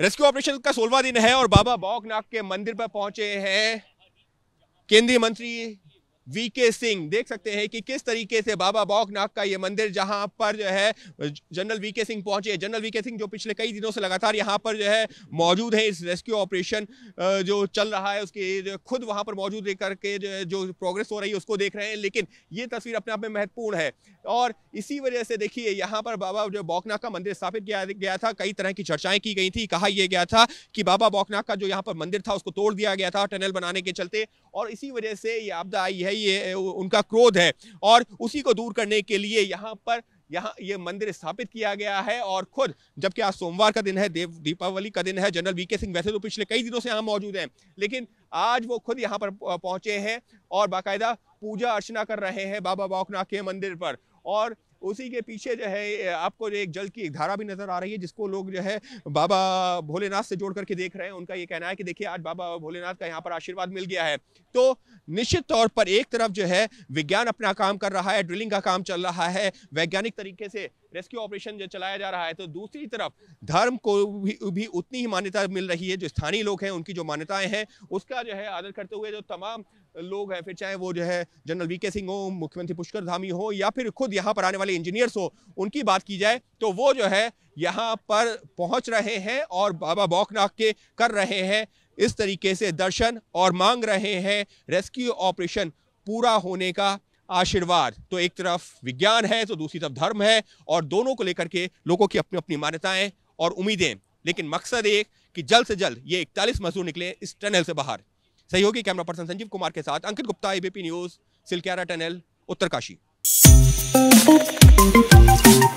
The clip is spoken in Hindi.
रेस्क्यू ऑपरेशन का सोलवा दिन है और बाबा बौकनाग के मंदिर पर पहुंचे हैं केंद्रीय मंत्री वीके सिंह देख सकते हैं कि किस तरीके से बाबा बौकनाग का ये मंदिर जहां पर जो है जनरल वीके सिंह पहुंचे जनरल वीके सिंह जो पिछले कई दिनों से लगातार यहां पर जो है मौजूद है इस रेस्क्यू ऑपरेशन जो चल रहा है उसके खुद वहां पर मौजूद रह करके जो प्रोग्रेस हो रही है उसको देख रहे हैं लेकिन ये तस्वीर अपने आप में महत्वपूर्ण है और इसी वजह से देखिए यहाँ पर बाबा जो बौकनाग का मंदिर स्थापित किया गया था कई तरह की चर्चाएं की गई थी कहा यह गया था कि बाबा बौकनाग का जो यहाँ पर मंदिर था उसको तोड़ दिया गया था टनल बनाने के चलते और इसी वजह से ये आपदा आई है रही है उनका क्रोध है और उसी को दूर करने के लिए यहाँ पर यहाँ ये मंदिर स्थापित किया गया है और खुद जबकि आज सोमवार का दिन है देव दीपावली का दिन है जनरल वीके सिंह वैसे तो पिछले कई दिनों से यहाँ मौजूद हैं लेकिन आज वो खुद यहाँ पर पहुँचे हैं और बाकायदा पूजा अर्चना कर रहे हैं बाबा बाकनाथ के मंदिर पर और उसी के पीछे जो है आपको जो एक जल की एक धारा भी नज़र आ रही है जिसको लोग जो है बाबा भोलेनाथ से जोड़ करके देख रहे हैं उनका ये कहना है कि देखिए आज बाबा भोलेनाथ का यहाँ पर आशीर्वाद मिल गया है तो निश्चित तौर पर एक तरफ जो है विज्ञान अपना काम कर रहा है ड्रिलिंग का काम चल रहा है वैज्ञानिक तरीके से रेस्क्यू ऑपरेशन जो चलाया जा रहा है तो दूसरी तरफ धर्म को भी, भी उतनी ही मान्यता मिल रही है जो स्थानीय लोग हैं उनकी जो मान्यताएं हैं उसका जो है आदर करते हुए जो तमाम लोग हैं फिर चाहे वो जो है जनरल वी के सिंह हो मुख्यमंत्री पुष्कर धामी हो या फिर खुद यहाँ पर आने वाले इंजीनियर्स हो उनकी बात की जाए तो वो जो है यहाँ पर पहुँच रहे हैं और बाबा बौकनाथ के कर रहे हैं इस तरीके से दर्शन और मांग रहे हैं रेस्क्यू ऑपरेशन पूरा होने का आशीर्वाद तो एक तरफ विज्ञान है तो दूसरी तरफ धर्म है और दोनों को लेकर के लोगों की अपनी अपनी मान्यताएं और उम्मीदें लेकिन मकसद एक कि जल्द से जल्द ये इकतालीस मजदूर निकले इस टनल से बाहर सहयोगी कैमरा पर्सन संजीव कुमार के साथ अंकित गुप्ता एबीपी न्यूज़ सिलक्यारा टनल उत्तरकाशी